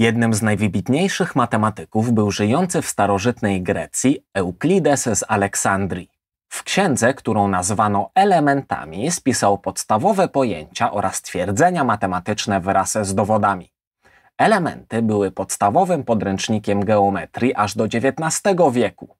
Jednym z najwybitniejszych matematyków był żyjący w starożytnej Grecji Euklides z Aleksandrii. W księdze, którą nazwano Elementami, spisał podstawowe pojęcia oraz twierdzenia matematyczne wraz z dowodami. Elementy były podstawowym podręcznikiem geometrii aż do XIX wieku.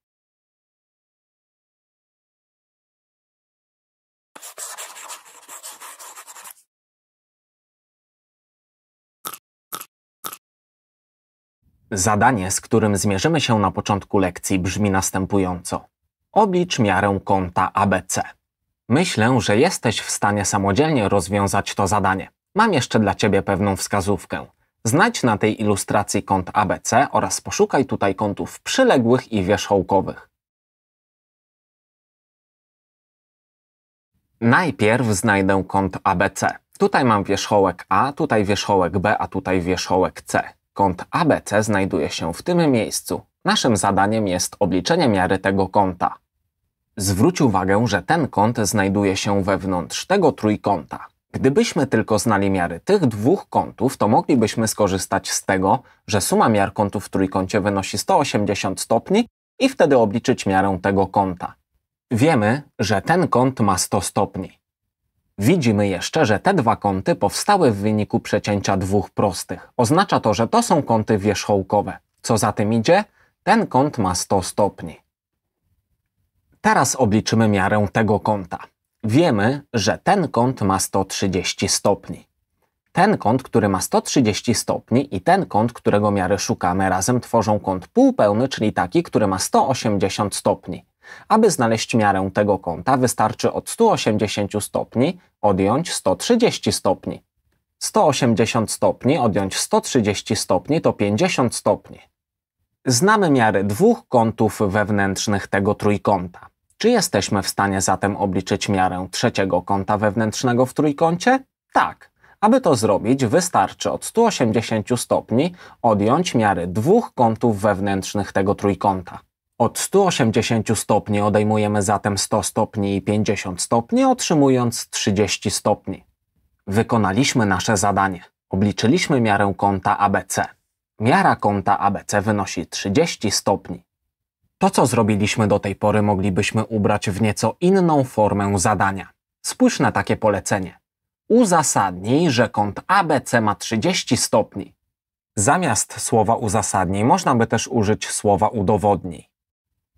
Zadanie, z którym zmierzymy się na początku lekcji, brzmi następująco: Oblicz miarę kąta ABC. Myślę, że jesteś w stanie samodzielnie rozwiązać to zadanie. Mam jeszcze dla Ciebie pewną wskazówkę. Znajdź na tej ilustracji kąt ABC oraz poszukaj tutaj kątów przyległych i wierzchołkowych. Najpierw znajdę kąt ABC. Tutaj mam wierzchołek A, tutaj wierzchołek B, a tutaj wierzchołek C. Kąt ABC znajduje się w tym miejscu. Naszym zadaniem jest obliczenie miary tego kąta. Zwróć uwagę, że ten kąt znajduje się wewnątrz tego trójkąta. Gdybyśmy tylko znali miary tych dwóch kątów, to moglibyśmy skorzystać z tego, że suma miar kątów w trójkącie wynosi 180 stopni i wtedy obliczyć miarę tego kąta. Wiemy, że ten kąt ma 100 stopni. Widzimy jeszcze, że te dwa kąty powstały w wyniku przecięcia dwóch prostych. Oznacza to, że to są kąty wierzchołkowe. Co za tym idzie? Ten kąt ma 100 stopni. Teraz obliczymy miarę tego kąta. Wiemy, że ten kąt ma 130 stopni. Ten kąt, który ma 130 stopni i ten kąt, którego miary szukamy, razem tworzą kąt półpełny, czyli taki, który ma 180 stopni. Aby znaleźć miarę tego kąta, wystarczy od 180 stopni odjąć 130 stopni. 180 stopni odjąć 130 stopni to 50 stopni. Znamy miary dwóch kątów wewnętrznych tego trójkąta. Czy jesteśmy w stanie zatem obliczyć miarę trzeciego kąta wewnętrznego w trójkącie? Tak. Aby to zrobić, wystarczy od 180 stopni odjąć miary dwóch kątów wewnętrznych tego trójkąta. Od 180 stopni odejmujemy zatem 100 stopni i 50 stopni, otrzymując 30 stopni. Wykonaliśmy nasze zadanie. Obliczyliśmy miarę kąta ABC. Miara kąta ABC wynosi 30 stopni. To, co zrobiliśmy do tej pory, moglibyśmy ubrać w nieco inną formę zadania. Spójrz na takie polecenie. Uzasadnij, że kąt ABC ma 30 stopni. Zamiast słowa uzasadnij można by też użyć słowa udowodnij.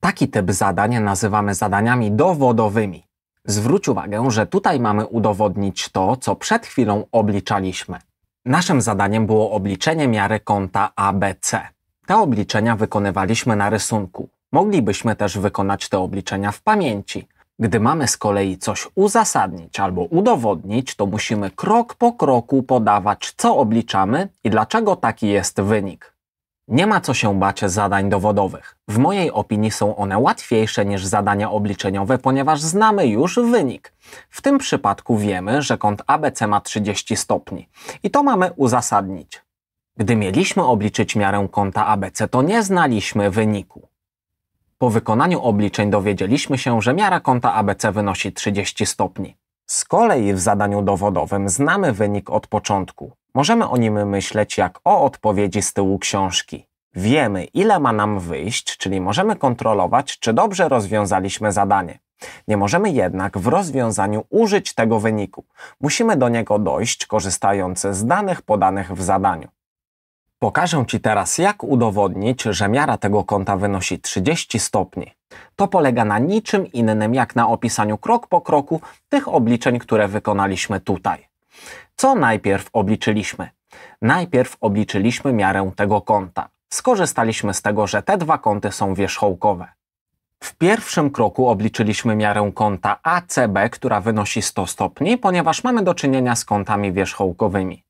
Taki typ zadań nazywamy zadaniami dowodowymi. Zwróć uwagę, że tutaj mamy udowodnić to, co przed chwilą obliczaliśmy. Naszym zadaniem było obliczenie miary kąta ABC. Te obliczenia wykonywaliśmy na rysunku. Moglibyśmy też wykonać te obliczenia w pamięci. Gdy mamy z kolei coś uzasadnić albo udowodnić, to musimy krok po kroku podawać, co obliczamy i dlaczego taki jest wynik. Nie ma co się bać zadań dowodowych. W mojej opinii są one łatwiejsze niż zadania obliczeniowe, ponieważ znamy już wynik. W tym przypadku wiemy, że kąt ABC ma 30 stopni i to mamy uzasadnić. Gdy mieliśmy obliczyć miarę kąta ABC, to nie znaliśmy wyniku. Po wykonaniu obliczeń dowiedzieliśmy się, że miara kąta ABC wynosi 30 stopni. Z kolei w zadaniu dowodowym znamy wynik od początku. Możemy o nim myśleć jak o odpowiedzi z tyłu książki. Wiemy, ile ma nam wyjść, czyli możemy kontrolować, czy dobrze rozwiązaliśmy zadanie. Nie możemy jednak w rozwiązaniu użyć tego wyniku. Musimy do niego dojść, korzystając z danych podanych w zadaniu. Pokażę Ci teraz, jak udowodnić, że miara tego kąta wynosi 30 stopni. To polega na niczym innym, jak na opisaniu krok po kroku tych obliczeń, które wykonaliśmy tutaj. Co najpierw obliczyliśmy? Najpierw obliczyliśmy miarę tego kąta. Skorzystaliśmy z tego, że te dwa kąty są wierzchołkowe. W pierwszym kroku obliczyliśmy miarę kąta ACB, która wynosi 100 stopni, ponieważ mamy do czynienia z kątami wierzchołkowymi.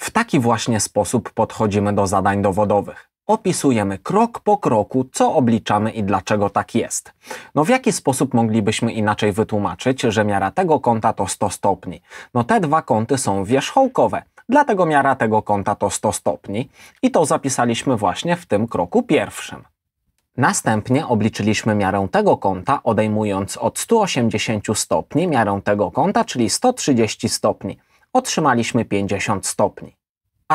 W taki właśnie sposób podchodzimy do zadań dowodowych opisujemy krok po kroku, co obliczamy i dlaczego tak jest. No w jaki sposób moglibyśmy inaczej wytłumaczyć, że miara tego kąta to 100 stopni? No te dwa kąty są wierzchołkowe, dlatego miara tego kąta to 100 stopni i to zapisaliśmy właśnie w tym kroku pierwszym. Następnie obliczyliśmy miarę tego kąta, odejmując od 180 stopni miarę tego kąta, czyli 130 stopni. Otrzymaliśmy 50 stopni.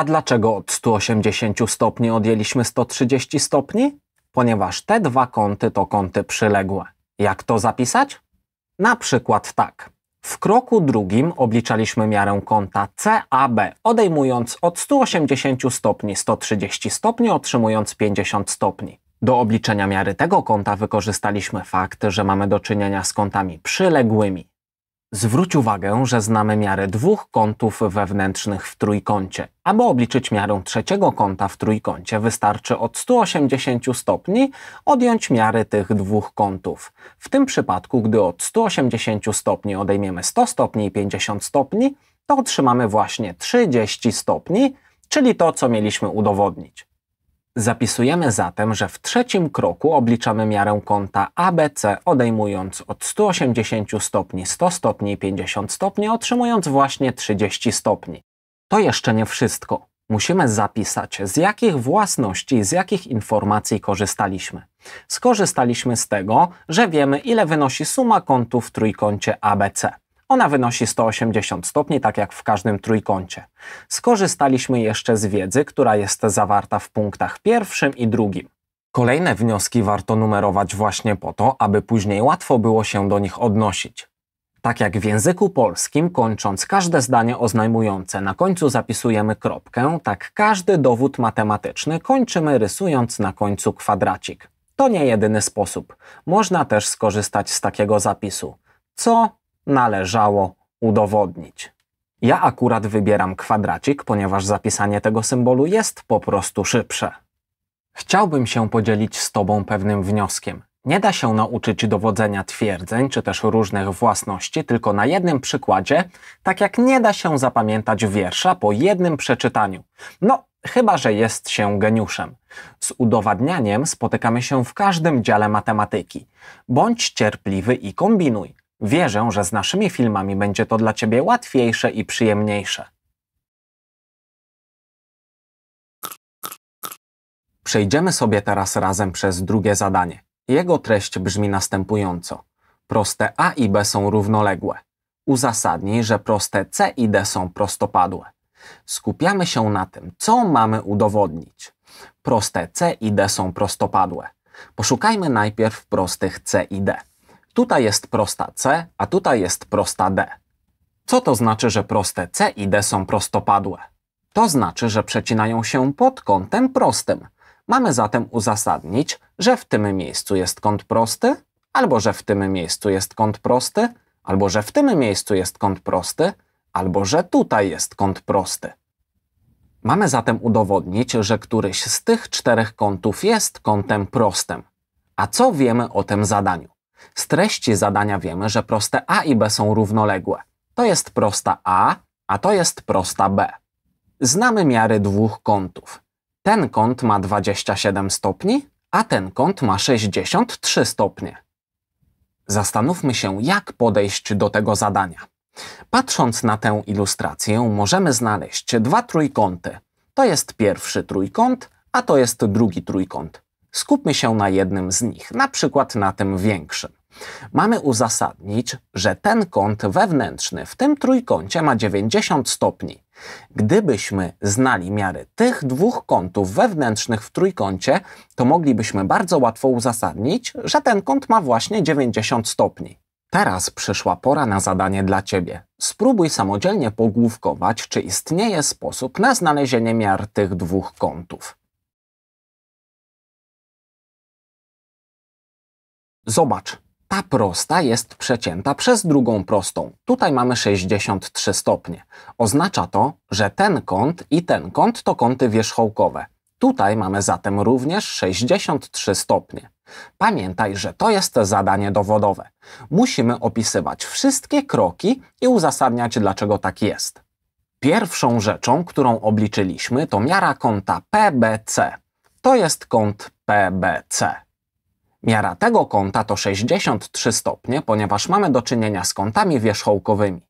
A dlaczego od 180 stopni odjęliśmy 130 stopni? Ponieważ te dwa kąty to kąty przyległe. Jak to zapisać? Na przykład tak. W kroku drugim obliczaliśmy miarę kąta CAB, odejmując od 180 stopni 130 stopni, otrzymując 50 stopni. Do obliczenia miary tego kąta wykorzystaliśmy fakt, że mamy do czynienia z kątami przyległymi. Zwróć uwagę, że znamy miarę dwóch kątów wewnętrznych w trójkącie. Aby obliczyć miarę trzeciego kąta w trójkącie, wystarczy od 180 stopni odjąć miary tych dwóch kątów. W tym przypadku, gdy od 180 stopni odejmiemy 100 stopni i 50 stopni, to otrzymamy właśnie 30 stopni, czyli to, co mieliśmy udowodnić. Zapisujemy zatem, że w trzecim kroku obliczamy miarę kąta ABC, odejmując od 180 stopni 100 stopni i 50 stopni, otrzymując właśnie 30 stopni. To jeszcze nie wszystko. Musimy zapisać, z jakich własności, z jakich informacji korzystaliśmy. Skorzystaliśmy z tego, że wiemy, ile wynosi suma kątów w trójkącie ABC. Ona wynosi 180 stopni, tak jak w każdym trójkącie. Skorzystaliśmy jeszcze z wiedzy, która jest zawarta w punktach pierwszym i drugim. Kolejne wnioski warto numerować właśnie po to, aby później łatwo było się do nich odnosić. Tak jak w języku polskim, kończąc każde zdanie oznajmujące, na końcu zapisujemy kropkę, tak każdy dowód matematyczny kończymy rysując na końcu kwadracik. To nie jedyny sposób. Można też skorzystać z takiego zapisu. Co należało udowodnić. Ja akurat wybieram kwadracik, ponieważ zapisanie tego symbolu jest po prostu szybsze. Chciałbym się podzielić z Tobą pewnym wnioskiem. Nie da się nauczyć dowodzenia twierdzeń czy też różnych własności tylko na jednym przykładzie, tak jak nie da się zapamiętać wiersza po jednym przeczytaniu. No, chyba że jest się geniuszem. Z udowadnianiem spotykamy się w każdym dziale matematyki. Bądź cierpliwy i kombinuj. Wierzę, że z naszymi filmami będzie to dla Ciebie łatwiejsze i przyjemniejsze. Przejdziemy sobie teraz razem przez drugie zadanie. Jego treść brzmi następująco. Proste A i B są równoległe. Uzasadnij, że proste C i D są prostopadłe. Skupiamy się na tym, co mamy udowodnić. Proste C i D są prostopadłe. Poszukajmy najpierw prostych C i D. Tutaj jest prosta C, a tutaj jest prosta D. Co to znaczy, że proste C i D są prostopadłe? To znaczy, że przecinają się pod kątem prostym. Mamy zatem uzasadnić, że w tym miejscu jest kąt prosty, albo że w tym miejscu jest kąt prosty, albo że w tym miejscu jest kąt prosty, albo że tutaj jest kąt prosty. Mamy zatem udowodnić, że któryś z tych czterech kątów jest kątem prostym. A co wiemy o tym zadaniu? Z treści zadania wiemy, że proste A i B są równoległe. To jest prosta A, a to jest prosta B. Znamy miary dwóch kątów. Ten kąt ma 27 stopni, a ten kąt ma 63 stopnie. Zastanówmy się, jak podejść do tego zadania. Patrząc na tę ilustrację, możemy znaleźć dwa trójkąty. To jest pierwszy trójkąt, a to jest drugi trójkąt. Skupmy się na jednym z nich, na przykład na tym większym. Mamy uzasadnić, że ten kąt wewnętrzny w tym trójkącie ma 90 stopni. Gdybyśmy znali miary tych dwóch kątów wewnętrznych w trójkącie, to moglibyśmy bardzo łatwo uzasadnić, że ten kąt ma właśnie 90 stopni. Teraz przyszła pora na zadanie dla Ciebie. Spróbuj samodzielnie pogłówkować, czy istnieje sposób na znalezienie miar tych dwóch kątów. Zobacz, ta prosta jest przecięta przez drugą prostą. Tutaj mamy 63 stopnie. Oznacza to, że ten kąt i ten kąt to kąty wierzchołkowe. Tutaj mamy zatem również 63 stopnie. Pamiętaj, że to jest zadanie dowodowe. Musimy opisywać wszystkie kroki i uzasadniać, dlaczego tak jest. Pierwszą rzeczą, którą obliczyliśmy, to miara kąta PBC. To jest kąt PBC. Miara tego kąta to 63 stopnie, ponieważ mamy do czynienia z kątami wierzchołkowymi.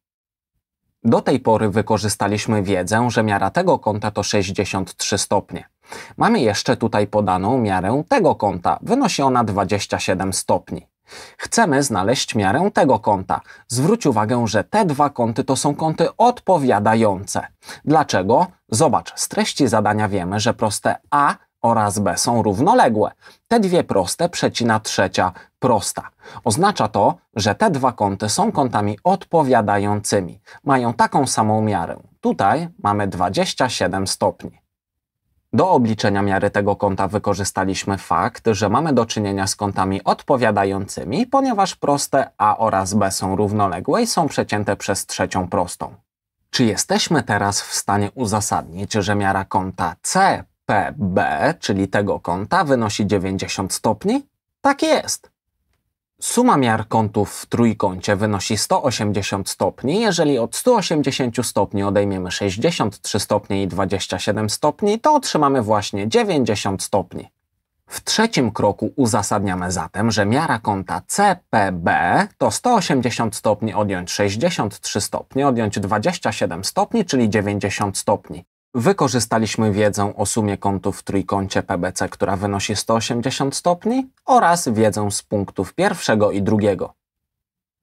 Do tej pory wykorzystaliśmy wiedzę, że miara tego kąta to 63 stopnie. Mamy jeszcze tutaj podaną miarę tego kąta, wynosi ona 27 stopni. Chcemy znaleźć miarę tego kąta. Zwróć uwagę, że te dwa kąty to są kąty odpowiadające. Dlaczego? Zobacz, z treści zadania wiemy, że proste A oraz B są równoległe. Te dwie proste przecina trzecia prosta. Oznacza to, że te dwa kąty są kątami odpowiadającymi. Mają taką samą miarę. Tutaj mamy 27 stopni. Do obliczenia miary tego kąta wykorzystaliśmy fakt, że mamy do czynienia z kątami odpowiadającymi, ponieważ proste A oraz B są równoległe i są przecięte przez trzecią prostą. Czy jesteśmy teraz w stanie uzasadnić, że miara kąta C PB, czyli tego kąta, wynosi 90 stopni? Tak jest. Suma miar kątów w trójkącie wynosi 180 stopni. Jeżeli od 180 stopni odejmiemy 63 stopnie i 27 stopni, to otrzymamy właśnie 90 stopni. W trzecim kroku uzasadniamy zatem, że miara kąta CPB to 180 stopni odjąć 63 stopnie odjąć 27 stopni, czyli 90 stopni. Wykorzystaliśmy wiedzę o sumie kątów w trójkącie PBC, która wynosi 180 stopni oraz wiedzę z punktów pierwszego i drugiego.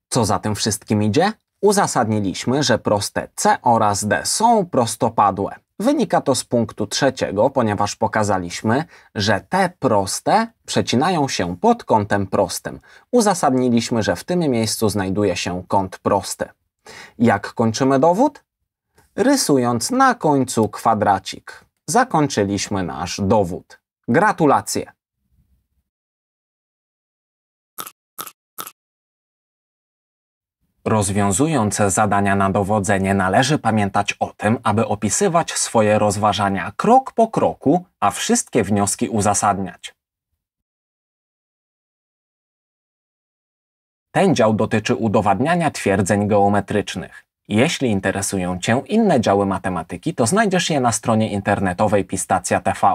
Co za tym wszystkim idzie? Uzasadniliśmy, że proste C oraz D są prostopadłe. Wynika to z punktu trzeciego, ponieważ pokazaliśmy, że te proste przecinają się pod kątem prostym. Uzasadniliśmy, że w tym miejscu znajduje się kąt prosty. Jak kończymy dowód? rysując na końcu kwadracik. Zakończyliśmy nasz dowód. Gratulacje! Rozwiązując zadania na dowodzenie, należy pamiętać o tym, aby opisywać swoje rozważania krok po kroku, a wszystkie wnioski uzasadniać. Ten dział dotyczy udowadniania twierdzeń geometrycznych. Jeśli interesują Cię inne działy matematyki, to znajdziesz je na stronie internetowej Pistacja TV.